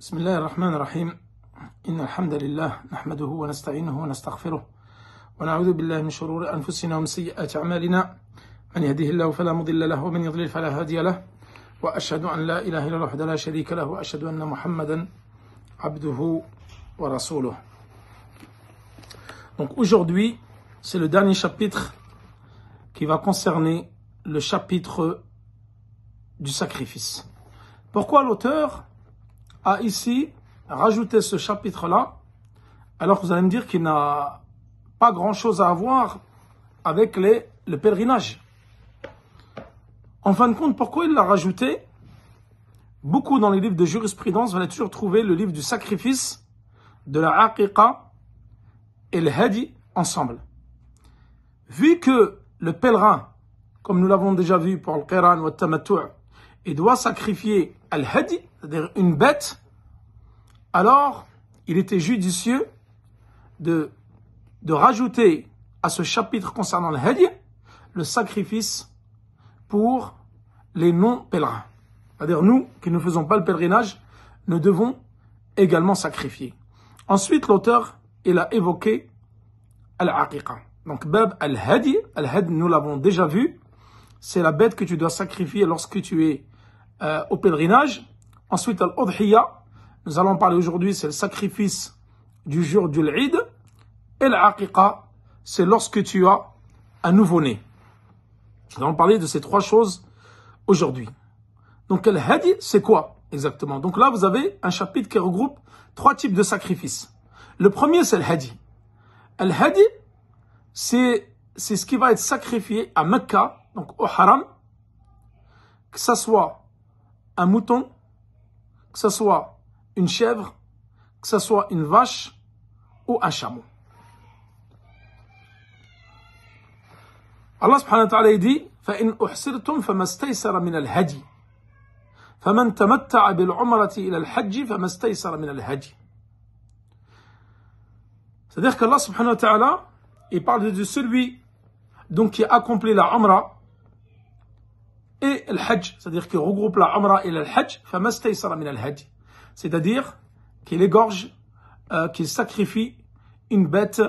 بسم الله الرحمن الرحيم إن الحمد لله نحمده ونستعينه ونستغفره ونعوذ بالله من شرور أنفسنا ومن سيئات أعمالنا من يهده الله فلا مضل له ومن يضلل فلا هادي له وأشهد أن لا إله إلا الله وحده لا شريك له وأشهد أن محمدا عبده ورسوله Donc aujourd'hui, c'est le dernier chapitre qui va concerner le chapitre du sacrifice. Pourquoi l'auteur a ah, ici rajouté ce chapitre-là, alors vous allez me dire qu'il n'a pas grand-chose à voir avec les, le pèlerinage. En fin de compte, pourquoi il l'a rajouté Beaucoup dans les livres de jurisprudence, vous allez toujours trouver le livre du sacrifice, de la aqiqa et le hadi ensemble. Vu que le pèlerin, comme nous l'avons déjà vu pour le qiran ou le il doit sacrifier le hadi c'est-à-dire une bête, alors il était judicieux de, de rajouter à ce chapitre concernant le hadi le sacrifice pour les non-pèlerins. C'est-à-dire nous qui ne faisons pas le pèlerinage, nous devons également sacrifier. Ensuite, l'auteur, il a évoqué al Donc, bab al-hadi, al-had, nous l'avons déjà vu, c'est la bête que tu dois sacrifier lorsque tu es euh, au pèlerinage. Ensuite, l'Odhiya. nous allons parler aujourd'hui, c'est le sacrifice du jour du l'Id. Et l'aqiqa, c'est lorsque tu as un nouveau-né. Nous allons parler de ces trois choses aujourd'hui. Donc, le hadi, c'est quoi exactement Donc là, vous avez un chapitre qui regroupe trois types de sacrifices. Le premier, c'est le hadi. hadi, c'est ce qui va être sacrifié à Mecca, donc au haram, que ce soit un mouton, que ce soit une chèvre, que ce soit une vache ou un chameau. Allah subhanahu wa ta'ala dit فإن أحسرتم فما استيسر من الهدي فمن تمتع بالعمرة إلى الحج فما استيسر من الهدي C'est-à-dire qu'Allah subhanahu wa ta'ala, il parle de celui donc qui accomplit la Umrah et le Hajj, c'est-à-dire qu'il regroupe la Amra et le Hajj, c'est-à-dire qu'il égorge, euh, qu'il sacrifie une bête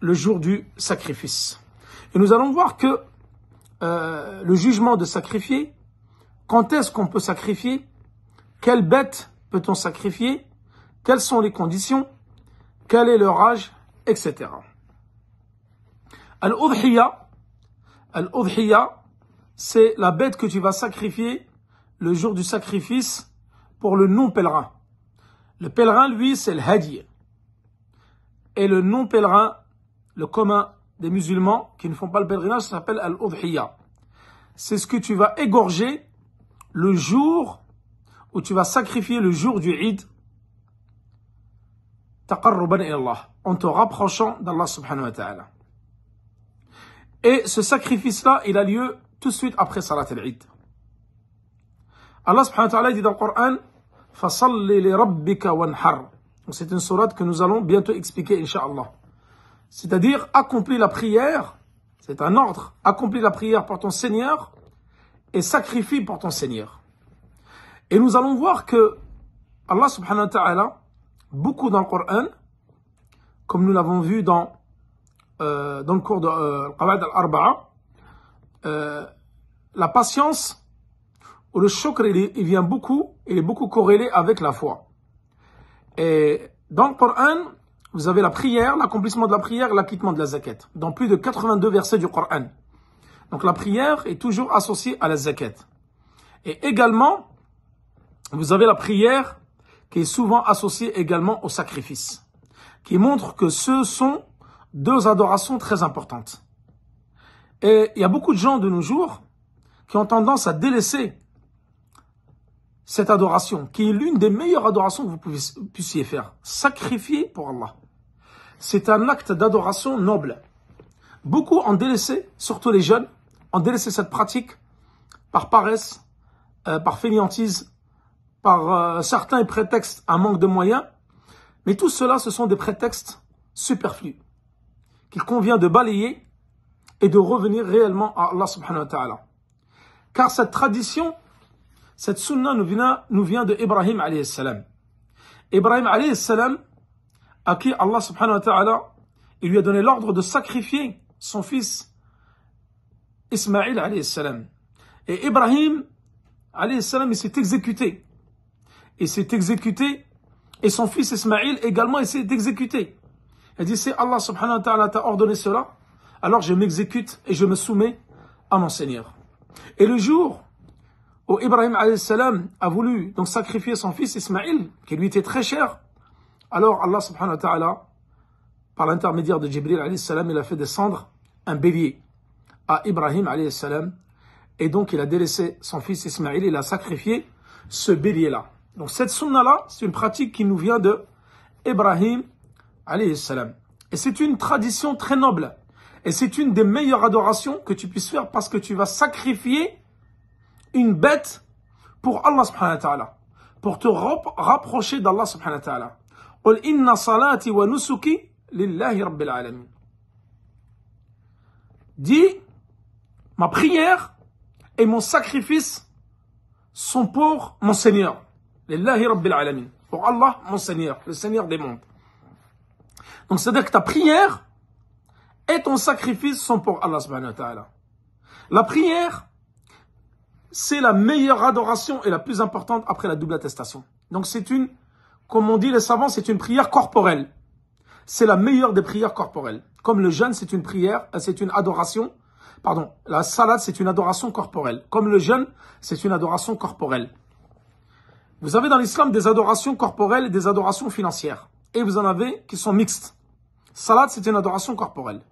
le jour du sacrifice. Et nous allons voir que euh, le jugement de sacrifier, quand est-ce qu'on peut sacrifier, quelle bête peut-on sacrifier, quelles sont les conditions, quel est leur âge, etc. al al c'est la bête que tu vas sacrifier le jour du sacrifice pour le non-pèlerin. Le pèlerin, lui, c'est le hadi. Et le non-pèlerin, le commun des musulmans qui ne font pas le pèlerinage, s'appelle al-udhiya. C'est ce que tu vas égorger le jour où tu vas sacrifier le jour du Eid en te rapprochant d'Allah subhanahu wa ta'ala. Et ce sacrifice-là, il a lieu tout de suite après Salat al-Eid. Allah subhanahu wa ta'ala dit dans le Coran Fasalli li rabbika wanhar. C'est une sourate que nous allons bientôt expliquer, Inch'Allah. C'est-à-dire, accomplis la prière, c'est un ordre, accomplis la prière pour ton Seigneur et sacrifie pour ton Seigneur. Et nous allons voir que Allah subhanahu wa ta'ala, beaucoup dans le Coran, comme nous l'avons vu dans, euh, dans le cours de euh, al-Arba'a, euh, la patience ou le chokr, il, vient beaucoup, il est beaucoup corrélé avec la foi. Et dans le Coran, vous avez la prière, l'accomplissement de la prière, l'acquittement de la zakat, dans plus de 82 versets du Coran. Donc la prière est toujours associée à la zakat. Et également, vous avez la prière qui est souvent associée également au sacrifice, qui montre que ce sont deux adorations très importantes. Et il y a beaucoup de gens de nos jours qui ont tendance à délaisser cette adoration, qui est l'une des meilleures adorations que vous puissiez faire. Sacrifier pour Allah. C'est un acte d'adoration noble. Beaucoup ont délaissé, surtout les jeunes, ont délaissé cette pratique par paresse, euh, par fainéantise, par euh, certains prétextes à manque de moyens. Mais tout cela, ce sont des prétextes superflus qu'il convient de balayer et de revenir réellement à Allah subhanahu wa ta'ala. Car cette tradition, cette sunna nous vient, de Ibrahim alayhi salam. Ibrahim alayhi salam, à qui Allah subhanahu wa ta'ala, il lui a donné l'ordre de sacrifier son fils Ismaïl alayhi salam. Et Ibrahim alayhi salam, il s'est exécuté. Il s'est exécuté et son fils Ismaïl également, il s'est exécuté. Il dit, c'est Allah subhanahu wa ta'ala t'a ordonné cela, alors je m'exécute et je me soumets à mon Seigneur. Et le jour où Ibrahim a voulu donc sacrifier son fils Ismaël, qui lui était très cher, alors Allah subhanahu wa ta'ala, par l'intermédiaire de Jibril il a fait descendre un bélier à Ibrahim et donc il a délaissé son fils Ismaël, il a sacrifié ce bélier-là. Donc cette sunna-là, c'est une pratique qui nous vient de Ibrahim salam. Et c'est une tradition très noble et c'est une des meilleures adorations que tu puisses faire parce que tu vas sacrifier une bête pour Allah subhanahu wa ta'ala. Pour te rapprocher d'Allah subhanahu wa ta'ala. Dis, ma prière et mon sacrifice sont pour mon Seigneur. Alamin. Pour Allah, mon Seigneur, le Seigneur des mondes. Donc c'est-à-dire que ta prière, et ton sacrifice sont pour Allah subhanahu wa ta'ala. La prière, c'est la meilleure adoration et la plus importante après la double attestation. Donc c'est une, comme on dit les savants, c'est une prière corporelle. C'est la meilleure des prières corporelles. Comme le jeûne, c'est une prière, euh, c'est une adoration. Pardon, la salade, c'est une adoration corporelle. Comme le jeûne, c'est une adoration corporelle. Vous avez dans l'islam des adorations corporelles et des adorations financières. Et vous en avez qui sont mixtes. Salade, c'est une adoration corporelle.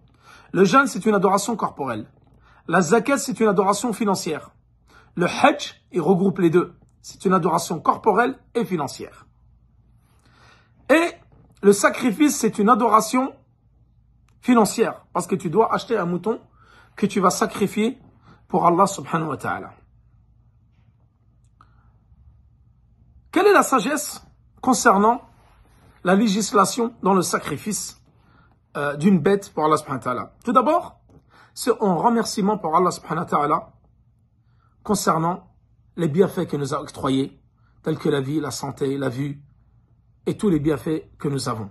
Le jeûne, c'est une adoration corporelle. La zakat, c'est une adoration financière. Le hajj, il regroupe les deux. C'est une adoration corporelle et financière. Et le sacrifice, c'est une adoration financière. Parce que tu dois acheter un mouton que tu vas sacrifier pour Allah subhanahu wa ta'ala. Quelle est la sagesse concernant la législation dans le sacrifice euh, d'une bête pour Allah subhanahu wa ta'ala. Tout d'abord, c'est un remerciement pour Allah subhanahu wa ta'ala concernant les bienfaits que nous a octroyés, tels que la vie, la santé, la vue et tous les bienfaits que nous avons.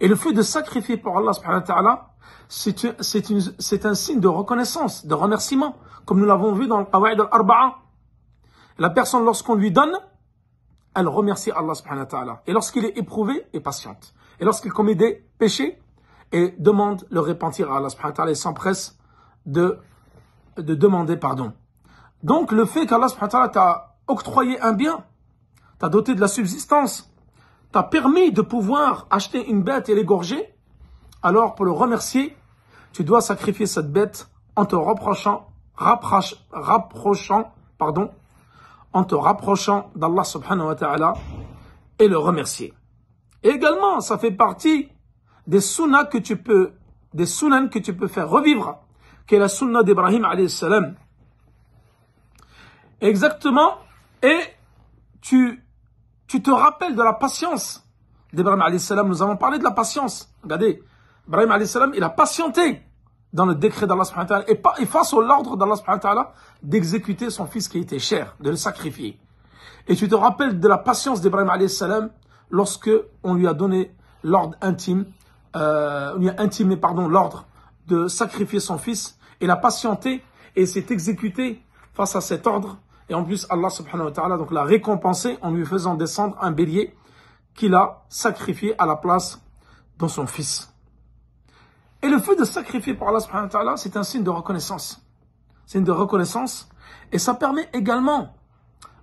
Et le fait de sacrifier pour Allah subhanahu wa ta'ala, c'est un signe de reconnaissance, de remerciement, comme nous l'avons vu dans le Qawa'id al-Arba'a. La personne, lorsqu'on lui donne, elle remercie Allah subhanahu wa ta'ala. Et lorsqu'il est éprouvé, est patiente. Et lorsqu'il commet des péchés, et demande le repentir à Allah subhanahu wa et s'empresse de, de demander pardon. Donc le fait qu'Allah subhanahu t'a octroyé un bien, t'a doté de la subsistance, t'a permis de pouvoir acheter une bête et l'égorger, alors pour le remercier, tu dois sacrifier cette bête en te rapprochant, rapprochant, pardon, en te rapprochant d'Allah subhanahu wa ta'ala et le remercier. Et également, ça fait partie des sunnas que tu peux, des que tu peux faire revivre, qui est la sunna d'Ibrahim salam. Exactement, et tu, tu te rappelles de la patience d'Ibrahim salam. Nous avons parlé de la patience. Regardez, Ibrahim salam, il a patienté dans le décret d'Allah subhanahu et face à l'ordre d'Allah subhanahu d'exécuter son fils qui était cher, de le sacrifier. Et tu te rappelles de la patience d'Ibrahim salam lorsque on lui a donné l'ordre intime euh, lui a intimé pardon, l'ordre de sacrifier son fils. et l'a patienté et s'est exécuté face à cet ordre. Et en plus, Allah subhanahu wa ta'ala donc l'a récompensé en lui faisant descendre un bélier qu'il a sacrifié à la place de son fils. Et le fait de sacrifier par Allah subhanahu wa ta'ala, c'est un signe de reconnaissance. C'est de reconnaissance. Et ça permet également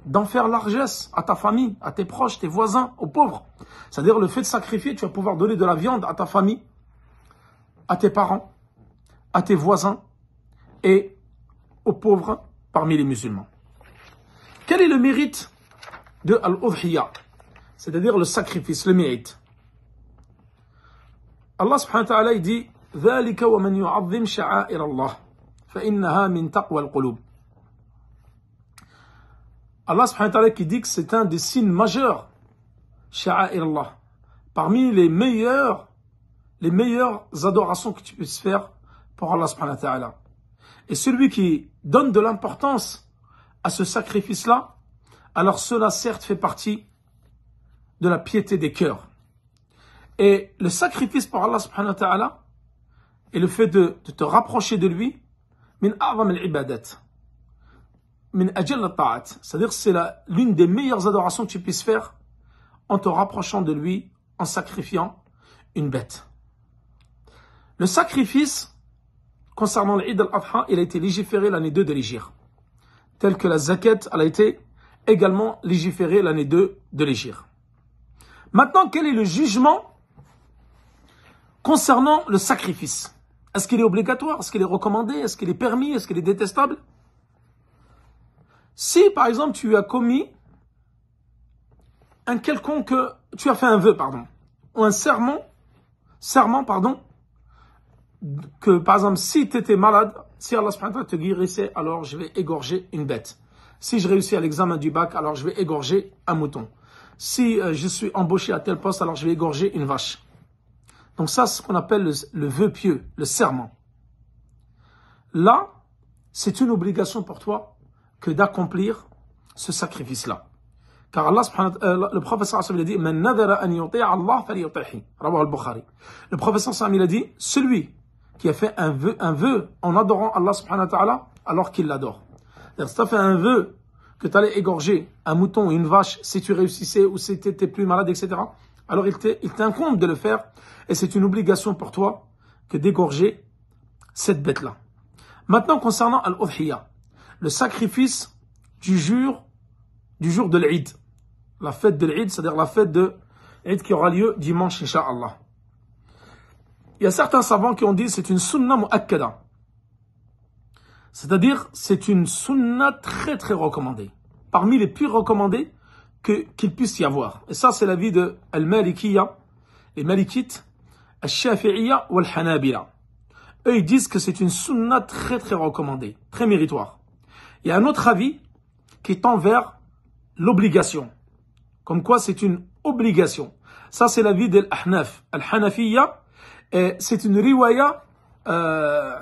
d'en faire largesse à ta famille, à tes proches, tes voisins, aux pauvres. C'est-à-dire le fait de sacrifier, tu vas pouvoir donner de la viande à ta famille, à tes parents, à tes voisins et aux pauvres parmi les musulmans. Quel est le mérite de al udhiya cest C'est-à-dire le sacrifice, le mérite. Allah subhanahu wa ta'ala dit ذلك ومن يعظم شعائر الله فإنها من تقوى القلوب Allah subhanahu wa ta'ala qui dit que c'est un des signes majeurs, Sha'a'ir Allah, parmi les meilleurs, les meilleures adorations que tu puisses faire pour Allah subhanahu wa ta'ala. Et celui qui donne de l'importance à ce sacrifice-là, alors cela certes fait partie de la piété des cœurs. Et le sacrifice pour Allah subhanahu wa ta'ala, et le fait de, te rapprocher de lui, min al-ibadat c'est-à-dire c'est l'une des meilleures adorations que tu puisses faire en te rapprochant de lui, en sacrifiant une bête. Le sacrifice concernant l'Eid al-Adha, il a été légiféré l'année 2 de l'Égypte, tel que la zakat elle a été également légiférée l'année 2 de l'Égypte. Maintenant, quel est le jugement concernant le sacrifice Est-ce qu'il est obligatoire Est-ce qu'il est recommandé Est-ce qu'il est permis Est-ce qu'il est détestable si, par exemple, tu as commis un quelconque, tu as fait un vœu, pardon, ou un serment, serment, pardon, que, par exemple, si tu étais malade, si Allah te guérissait, alors je vais égorger une bête. Si je réussis à l'examen du bac, alors je vais égorger un mouton. Si euh, je suis embauché à tel poste, alors je vais égorger une vache. Donc ça, c'est ce qu'on appelle le vœu pieux, le serment. Là, c'est une obligation pour toi que d'accomplir ce sacrifice-là. Car Allah, taala le professeur il a dit Man Allah al Le professeur il a dit Celui qui a fait un vœu, un vœu en adorant Allah subhanahu wa ta'ala alors qu'il l'adore. Si tu as fait un vœu que tu allais égorger un mouton ou une vache si tu réussissais ou si tu étais plus malade, etc., alors il t'incombe de le faire et c'est une obligation pour toi que d'égorger cette bête-là. Maintenant, concernant Al-Udhiyah le sacrifice du jour, du jour de l'Eid. La fête de l'Eid, c'est-à-dire la fête de l'Eid qui aura lieu dimanche, Inch'Allah. Il y a certains savants qui ont dit c'est une sunna mu'akkada. C'est-à-dire, c'est une sunna très très recommandée. Parmi les plus recommandées qu'il puisse y avoir. Et ça, c'est l'avis de Al-Malikiya, les Malikites, Al-Shafi'iyya ou Al-Hanabila. Eux, ils disent que c'est une sunna très très recommandée, très méritoire. Il y a un autre avis qui tend vers l'obligation. Comme quoi, c'est une obligation. Ça, c'est l'avis de Ahnaf. Al-Hanafiya, c'est une riwaya euh,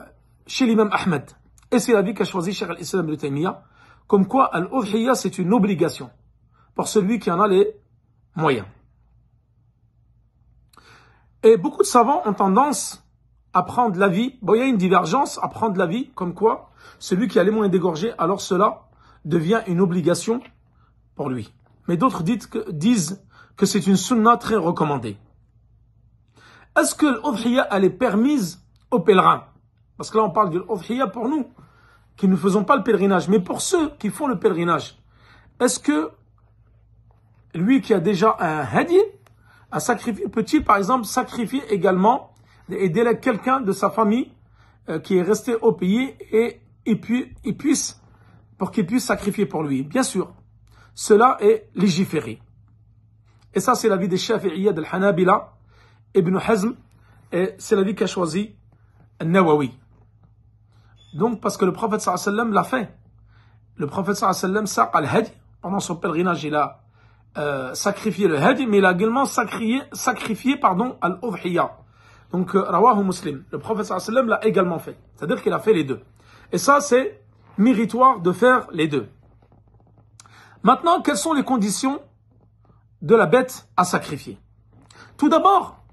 chez l'imam Ahmed. Et c'est l'avis qu'a choisi Cheikh al-Islam de Taymiyyah. Comme quoi, al c'est une obligation pour celui qui en a les moyens. Et beaucoup de savants ont tendance apprendre la vie. Bon, il y a une divergence, apprendre la vie, comme quoi celui qui a les moyens d'égorger, alors cela devient une obligation pour lui. Mais d'autres disent que c'est une sunna très recommandée. Est-ce que l'Udhiyya, elle est permise aux pèlerins Parce que là, on parle de l'Udhiyya pour nous, qui ne faisons pas le pèlerinage. Mais pour ceux qui font le pèlerinage, est-ce que lui qui a déjà un hadith un sacrifier, peut-il par exemple sacrifier également d'aider quelqu'un de sa famille euh, qui est resté au pays et, puis, il puisse, pour qu'il puisse sacrifier pour lui. Bien sûr, cela est légiféré. Et ça, c'est la vie des chefs al Hanabila, Ibn Hazm, et c'est la vie qu'a choisi Nawawi. Donc, parce que le prophète sallam l'a fait. Le prophète sallam al-hadi, pendant son pèlerinage, il a euh, sacrifié le hadi, mais il a également sacrifié, sacrifié pardon, al donc, euh, Rawahu Muslim, le prophète l'a également fait. C'est-à-dire qu'il a fait les deux. Et ça, c'est méritoire de faire les deux. Maintenant, quelles sont les conditions de la bête à sacrifier Tout d'abord,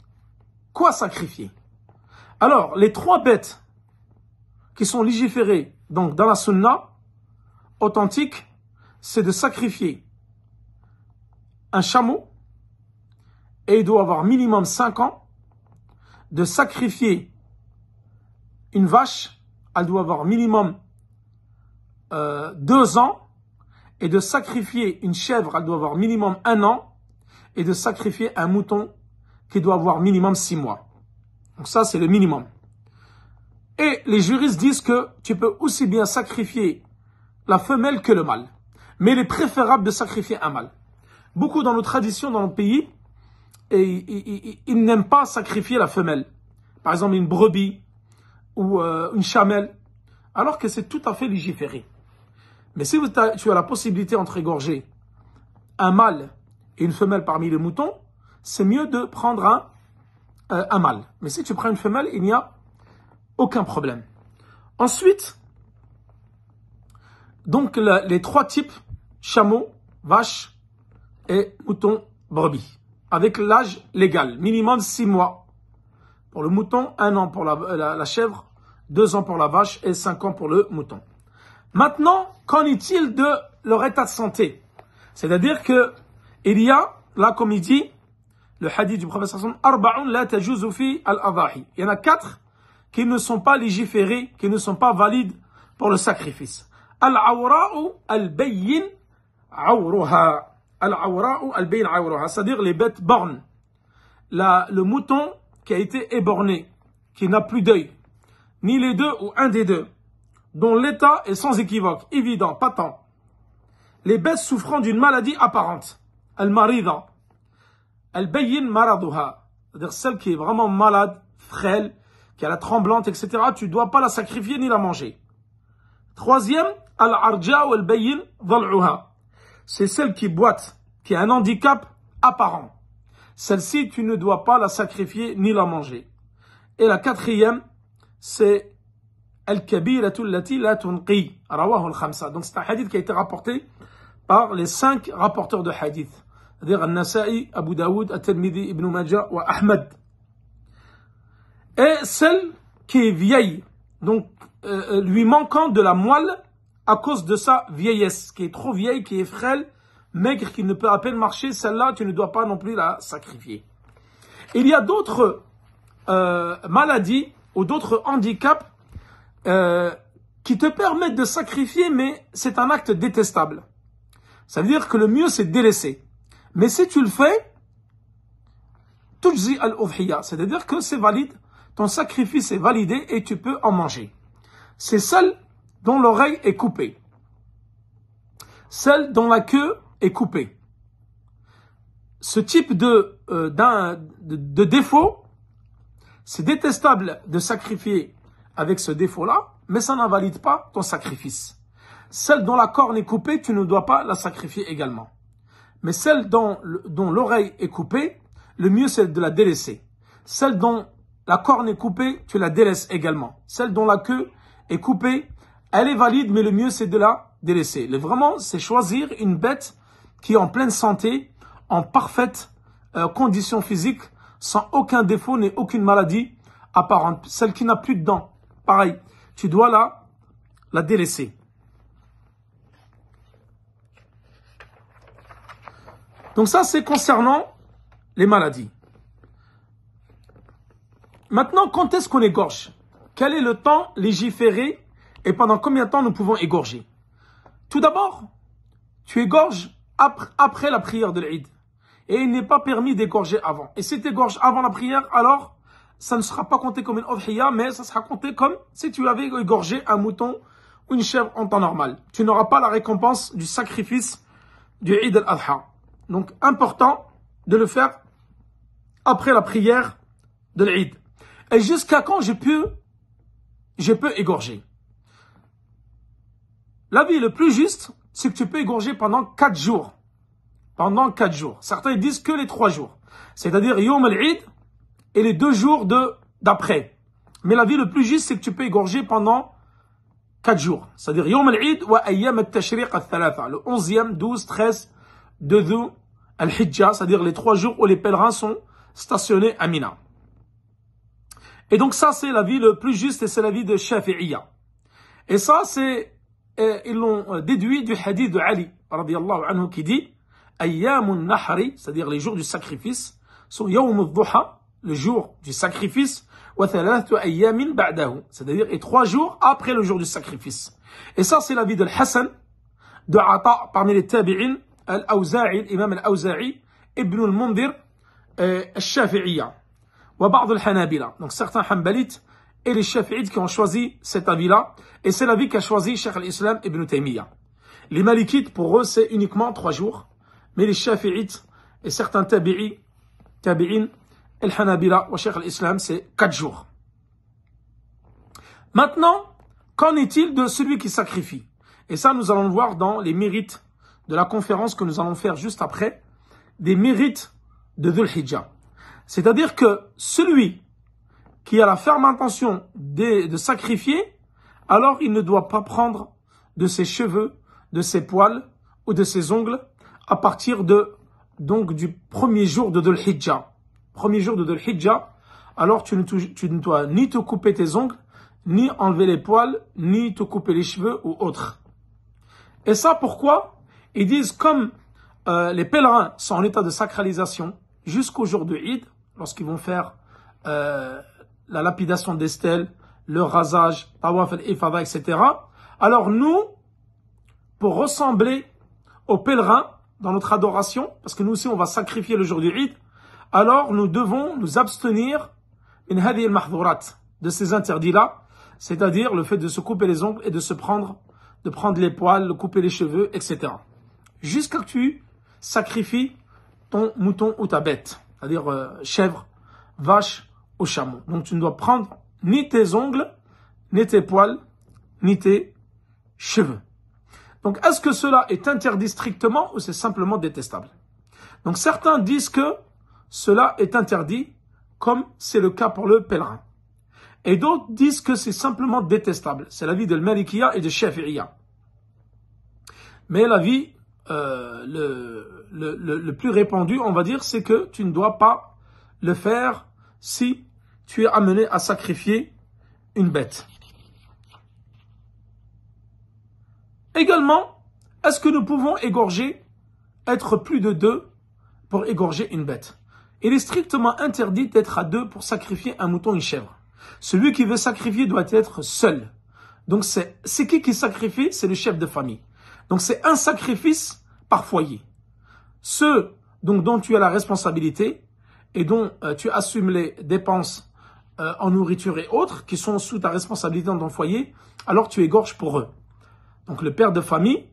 quoi sacrifier Alors, les trois bêtes qui sont légiférées donc, dans la sunna authentique, c'est de sacrifier un chameau et il doit avoir minimum cinq ans de sacrifier une vache, elle doit avoir minimum euh, deux ans, et de sacrifier une chèvre, elle doit avoir minimum un an, et de sacrifier un mouton qui doit avoir minimum six mois. Donc ça, c'est le minimum. Et les juristes disent que tu peux aussi bien sacrifier la femelle que le mâle. Mais il est préférable de sacrifier un mâle. Beaucoup dans nos traditions, dans nos pays, et ils, n'aiment pas sacrifier la femelle. Par exemple, une brebis ou euh, une chamelle, alors que c'est tout à fait légiféré. Mais si tu as la possibilité entre égorger un mâle et une femelle parmi les moutons, c'est mieux de prendre euh, un, mâle. Mais si tu prends une femelle, il n'y a aucun problème. Ensuite, donc les trois types, chameau, vache et mouton, brebis avec l'âge légal, minimum 6 mois. Pour le mouton, 1 an pour la, chèvre, 2 ans pour la vache et 5 ans pour le mouton. Maintenant, qu'en est-il de leur état de santé C'est-à-dire que il y a, là comme il dit, le hadith du prophète la al Il y en a 4 qui ne sont pas légiférés, qui ne sont pas valides pour le sacrifice. Al-awra'u al-bayyin awruha. Hein, c'est-à-dire les bêtes bornes. le mouton qui a été éborné, qui n'a plus d'œil. Ni les deux ou un des deux, dont l'état est sans équivoque, évident, patent. Les bêtes souffrant d'une maladie apparente. Al-marida. Al-bayin C'est-à-dire celle qui est vraiment malade, frêle, qui a la tremblante, etc. Tu ne dois pas la sacrifier ni la manger. Troisième, al-arja ou al-bayin c'est celle qui boite, qui a un handicap apparent. Celle-ci, tu ne dois pas la sacrifier ni la manger. Et la quatrième, c'est Donc c'est un hadith qui a été rapporté par les cinq rapporteurs de hadith, c'est-à-dire Al-Nasa'i, Abu Daoud, At-Tirmidhi, Ibn Majah ou Ahmed. Et celle qui est vieille, donc euh, euh, lui manquant de la moelle à cause de sa vieillesse, qui est trop vieille, qui est frêle, maigre, qui ne peut à peine marcher, celle-là, tu ne dois pas non plus la sacrifier. Il y a d'autres euh, maladies ou d'autres handicaps euh, qui te permettent de sacrifier, mais c'est un acte détestable. Ça veut dire que le mieux, c'est de délaisser. Mais si tu le fais, tujzi al ovhiya, cest c'est-à-dire que c'est valide, ton sacrifice est validé et tu peux en manger. C'est celle dont l'oreille est coupée, celle dont la queue est coupée. Ce type euh, de, de, défaut, c'est détestable de sacrifier avec ce défaut-là, mais ça n'invalide pas ton sacrifice. Celle dont la corne est coupée, tu ne dois pas la sacrifier également. Mais celle dont, dont l'oreille est coupée, le mieux c'est de la délaisser. Celle dont la corne est coupée, tu la délaisses également. Celle dont la queue est coupée, elle est valide, mais le mieux c'est de la délaisser. vraiment, c'est choisir une bête qui est en pleine santé, en parfaite euh, condition physique, sans aucun défaut ni aucune maladie apparente. Celle qui n'a plus de dents, pareil, tu dois la, la délaisser. Donc ça, c'est concernant les maladies. Maintenant, quand est-ce qu'on égorge Quel est le temps légiféré et pendant combien de temps nous pouvons égorger. Tout d'abord, tu égorges après, la prière de l'Aïd. Et il n'est pas permis d'égorger avant. Et si tu égorges avant la prière, alors ça ne sera pas compté comme une ovhiya, mais ça sera compté comme si tu avais égorgé un mouton ou une chèvre en temps normal. Tu n'auras pas la récompense du sacrifice du Eid al-Adha. Donc, important de le faire après la prière de l'Eid. Et jusqu'à quand je peux, je peux égorger la vie le plus juste, c'est que tu peux égorger pendant quatre jours. Pendant quatre jours. Certains disent que les trois jours. C'est-à-dire Yom al-Eid et les deux jours d'après. Mais la vie le plus juste, c'est que tu peux égorger pendant quatre jours. C'est-à-dire Yom al-Eid wa Ayyam al-Tashriq al-Thalatha. Le 11e, 12, 13 de al-Hijjah. C'est-à-dire les trois jours où les pèlerins sont stationnés à Mina. Et donc ça, c'est la vie le plus juste et c'est la vie de Shafi'iyya. Et ça, c'est ils l'ont déduit du hadith de Ali, radiallahu anhu, qui dit Ayyamun Nahari, c'est-à-dire les jours du sacrifice, sont Yawm al Duha, le jour du sacrifice, wa thalathu Ayyamin Ba'dahu, c'est-à-dire et trois jours après le jour du sacrifice. Et ça, c'est l'avis de Hassan, de Ata, parmi les tabi'in, Al-Awza'i, l'imam Al-Awza'i, Ibn al-Mundir, Al-Shafi'iyya, wa Ba'd al-Hanabila. Donc certains Hanbalites et les Shafi'ites qui ont choisi cet avis-là, et c'est l'avis qu'a choisi Cheikh al-Islam ibn Taymiyyah. Les Malikites, pour eux, c'est uniquement trois jours, mais les Shafi'ites et certains Tabi'i, Tabi'in, el hanabila ou Cheikh al-Islam, c'est quatre jours. Maintenant, qu'en est-il de celui qui sacrifie Et ça, nous allons le voir dans les mérites de la conférence que nous allons faire juste après, des mérites de Dhul Hijjah. C'est-à-dire que celui qui a la ferme intention de, sacrifier, alors il ne doit pas prendre de ses cheveux, de ses poils ou de ses ongles à partir de donc du premier jour de Dhul Premier jour de Dhul alors tu ne, tu ne dois ni te couper tes ongles, ni enlever les poils, ni te couper les cheveux ou autre. Et ça pourquoi Ils disent comme euh, les pèlerins sont en état de sacralisation jusqu'au jour de Eid, lorsqu'ils vont faire euh, la lapidation d'Estelle, le rasage, tawaf al etc. Alors nous, pour ressembler aux pèlerins dans notre adoration, parce que nous aussi on va sacrifier le jour du Eid, alors nous devons nous abstenir de ces interdits-là, c'est-à-dire le fait de se couper les ongles et de se prendre, de prendre les poils, de couper les cheveux, etc. Jusqu'à que tu sacrifies ton mouton ou ta bête, c'est-à-dire euh, chèvre, vache, au chameau. Donc tu ne dois prendre ni tes ongles, ni tes poils, ni tes cheveux. Donc est-ce que cela est interdit strictement ou c'est simplement détestable Donc certains disent que cela est interdit comme c'est le cas pour le pèlerin. Et d'autres disent que c'est simplement détestable. C'est l'avis de Melikia et de Shafi'iyya. Mais l'avis euh, le, le, le, le, plus répandu, on va dire, c'est que tu ne dois pas le faire si tu es amené à sacrifier une bête. Également, est-ce que nous pouvons égorger, être plus de deux pour égorger une bête Il est strictement interdit d'être à deux pour sacrifier un mouton et une chèvre. Celui qui veut sacrifier doit être seul. Donc c'est qui qui sacrifie C'est le chef de famille. Donc c'est un sacrifice par foyer. Ceux donc, dont tu as la responsabilité et dont euh, tu assumes les dépenses euh, en nourriture et autres, qui sont sous ta responsabilité dans ton foyer, alors tu égorges pour eux. Donc le père de famille,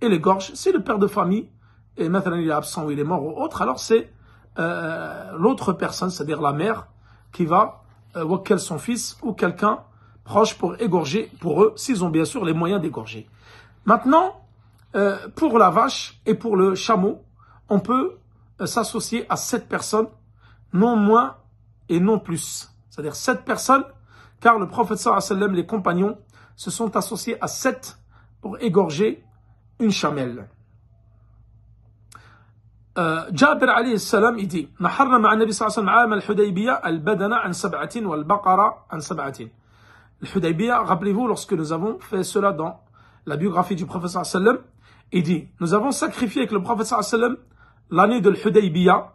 et l'égorge, si le père de famille et maintenant il est absent ou il est mort ou autre, alors c'est euh, l'autre personne, c'est-à-dire la mère, qui va euh, quel son fils ou quelqu'un proche pour égorger pour eux, s'ils ont bien sûr les moyens d'égorger. Maintenant, euh, pour la vache et pour le chameau, on peut s'associer à sept personnes, non moins et non plus c'est-à-dire sept personnes, car le prophète sallam, les compagnons, se sont associés à sept pour égorger une chamelle. جابر عليه السلام يدي نحرنا مع النبي صلى الله عليه al-badana an sab'atin عن سبعة والبقرة عن سبعة الحديبية rappelez-vous lorsque nous avons fait cela dans la biographie du prophète صلى الله عليه il dit nous avons sacrifié avec le prophète صلى الله عليه l'année de l'Hudaybiyah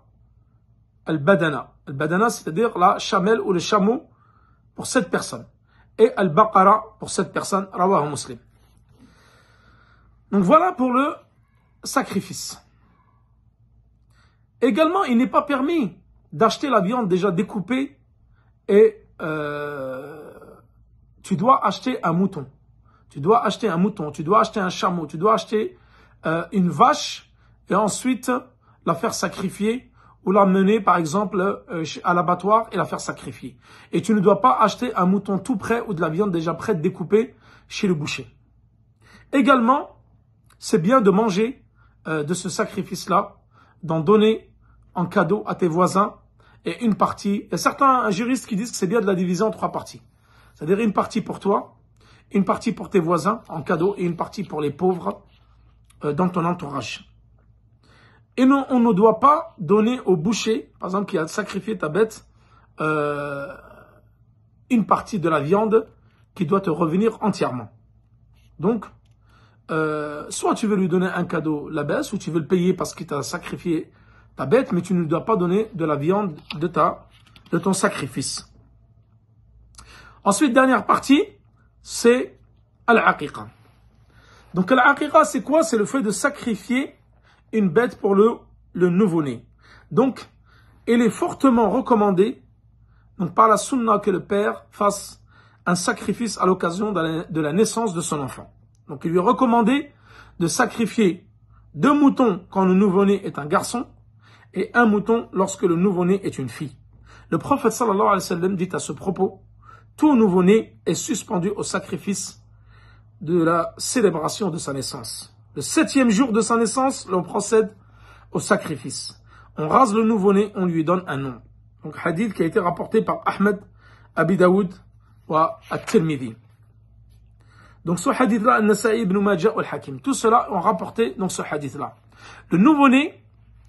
al-Badana Al-Badana, c'est-à-dire la chamelle ou le chameau pour cette personne. Et Al-Baqara pour cette personne, Rawah Muslim. Donc voilà pour le sacrifice. Également, il n'est pas permis d'acheter la viande déjà découpée et euh, tu dois acheter un mouton. Tu dois acheter un mouton, tu dois acheter un chameau, tu dois acheter euh, une vache et ensuite la faire sacrifier ou mener par exemple euh, à l'abattoir et la faire sacrifier. Et tu ne dois pas acheter un mouton tout prêt ou de la viande déjà prête découpée chez le boucher. Également, c'est bien de manger euh, de ce sacrifice-là, d'en donner en cadeau à tes voisins et une partie. Il certains juristes qui disent que c'est bien de la diviser en trois parties. C'est-à-dire une partie pour toi, une partie pour tes voisins en cadeau et une partie pour les pauvres euh, dans ton entourage. Et non, on ne doit pas donner au boucher, par exemple, qui a sacrifié ta bête, euh, une partie de la viande qui doit te revenir entièrement. Donc, euh, soit tu veux lui donner un cadeau, la baisse, ou tu veux le payer parce qu'il t'a sacrifié ta bête, mais tu ne dois pas donner de la viande de, ta, de ton sacrifice. Ensuite, dernière partie, c'est al-aqiqa. Donc al c'est quoi C'est le fait de sacrifier une bête pour le, le nouveau-né. Donc, il est fortement recommandé, donc par la sunna, que le père fasse un sacrifice à l'occasion de la naissance de son enfant. Donc il lui est recommandé de sacrifier deux moutons quand le nouveau-né est un garçon et un mouton lorsque le nouveau-né est une fille. Le prophète sallallahu alayhi wa sallam dit à ce propos, tout nouveau-né est suspendu au sacrifice de la célébration de sa naissance. Le septième jour de sa naissance, l'on procède au sacrifice. On rase le nouveau-né, on lui donne un nom. Donc hadith qui a été rapporté par Ahmed, Abi Daoud ou At-Tirmidhi. Donc ce hadith-là, Nasa'i ibn Majah Al-Hakim. Tout cela ont rapporté dans ce hadith-là. Le nouveau-né,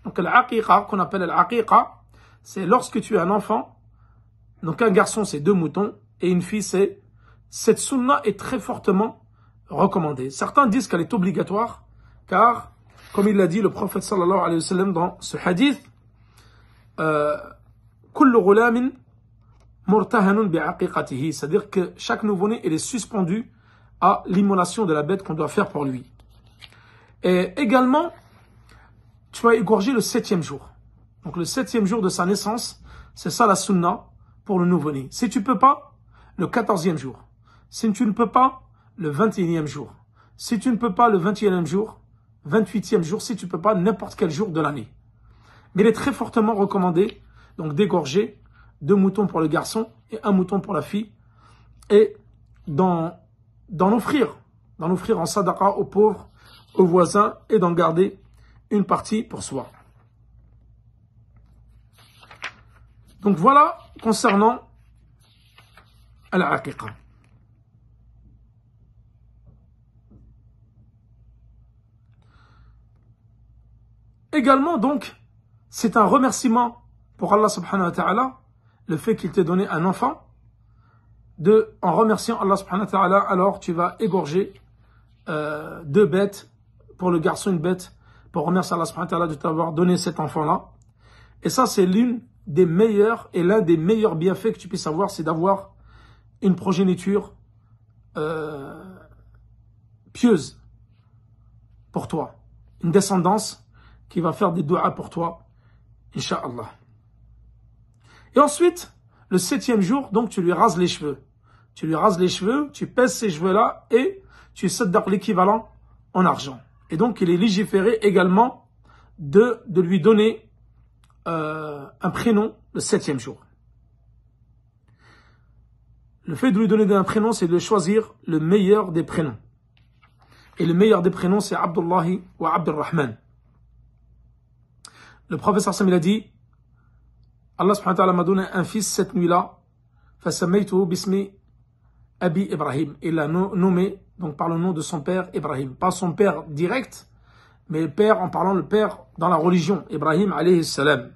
donc l'aqiqa, qu'on appelle l'aqiqa, c'est lorsque tu es un enfant, donc un garçon c'est deux moutons, et une fille c'est... Cette sunna est très fortement recommandé Certains disent qu'elle est obligatoire, car, comme il l'a dit le prophète sallallahu alayhi wa sallam dans ce hadith, euh, c'est-à-dire que chaque nouveau-né, est suspendu à l'immolation de la bête qu'on doit faire pour lui. Et également, tu as égorger le septième jour. Donc le septième jour de sa naissance, c'est ça la sunna pour le nouveau-né. Si tu peux pas, le quatorzième jour. Si tu ne peux pas, le 21e jour. Si tu ne peux pas le 21e jour, 28e jour, si tu ne peux pas, n'importe quel jour de l'année. Mais il est très fortement recommandé, donc d'égorger deux moutons pour le garçon et un mouton pour la fille, et d'en, offrir, d'en offrir en sadaqa aux pauvres, aux voisins, et d'en garder une partie pour soi. Donc voilà concernant al-aqiqah. Également, donc, c'est un remerciement pour Allah subhanahu wa ta'ala, le fait qu'il t'ait donné un enfant. De, en remerciant Allah subhanahu wa ta'ala, alors tu vas égorger euh, deux bêtes, pour le garçon une bête, pour remercier Allah subhanahu wa ta'ala de t'avoir donné cet enfant-là. Et ça, c'est l'une des meilleures et l'un des meilleurs bienfaits que tu puisses avoir, c'est d'avoir une progéniture euh, pieuse pour toi, une descendance qui va faire des doigts pour toi, Inch'Allah. Et ensuite, le septième jour, donc tu lui rases les cheveux. Tu lui rases les cheveux, tu pèses ces cheveux-là et tu dans l'équivalent en argent. Et donc il est légiféré également de, de lui donner euh, un prénom le septième jour. Le fait de lui donner un prénom, c'est de choisir le meilleur des prénoms. Et le meilleur des prénoms, c'est Abdullahi ou Abdurrahman. Le prophète Sassam, a dit Allah subhanahu wa ta'ala m'a donné un fils cette nuit-là. bismi Abi Ibrahim. Il l'a nommé donc par le nom de son père Ibrahim. Pas son père direct, mais le père en parlant le père dans la religion. Ibrahim alayhi salam.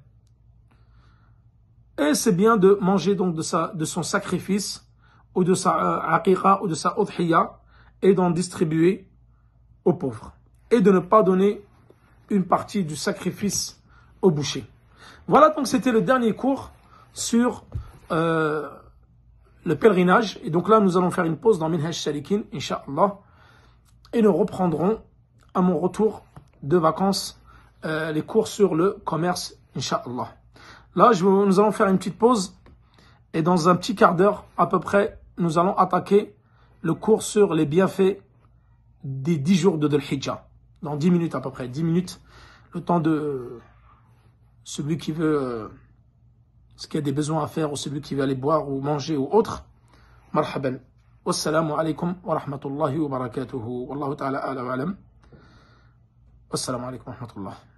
Et c'est bien de manger donc de, sa, de son sacrifice ou de sa euh, aqiqa ou de sa udhiya et d'en distribuer aux pauvres. Et de ne pas donner une partie du sacrifice au boucher. Voilà donc c'était le dernier cours sur euh, le pèlerinage. Et donc là, nous allons faire une pause dans Minhaj Shalikin Inch'Allah. Et nous reprendrons à mon retour de vacances euh, les cours sur le commerce, Inch'Allah. Là, je, nous allons faire une petite pause. Et dans un petit quart d'heure, à peu près, nous allons attaquer le cours sur les bienfaits des 10 jours de Dhul Hijjah. Dans 10 minutes à peu près, 10 minutes, le temps de celui qui veut, euh, ce qui a des besoins à faire, ou celui qui veut aller boire ou manger ou autre, marhaban. Wassalamu alaikum wa rahmatullahi wa barakatuhu. Wallahu ta'ala ala wa alam. Wassalamu alaikum wa barakatuhu.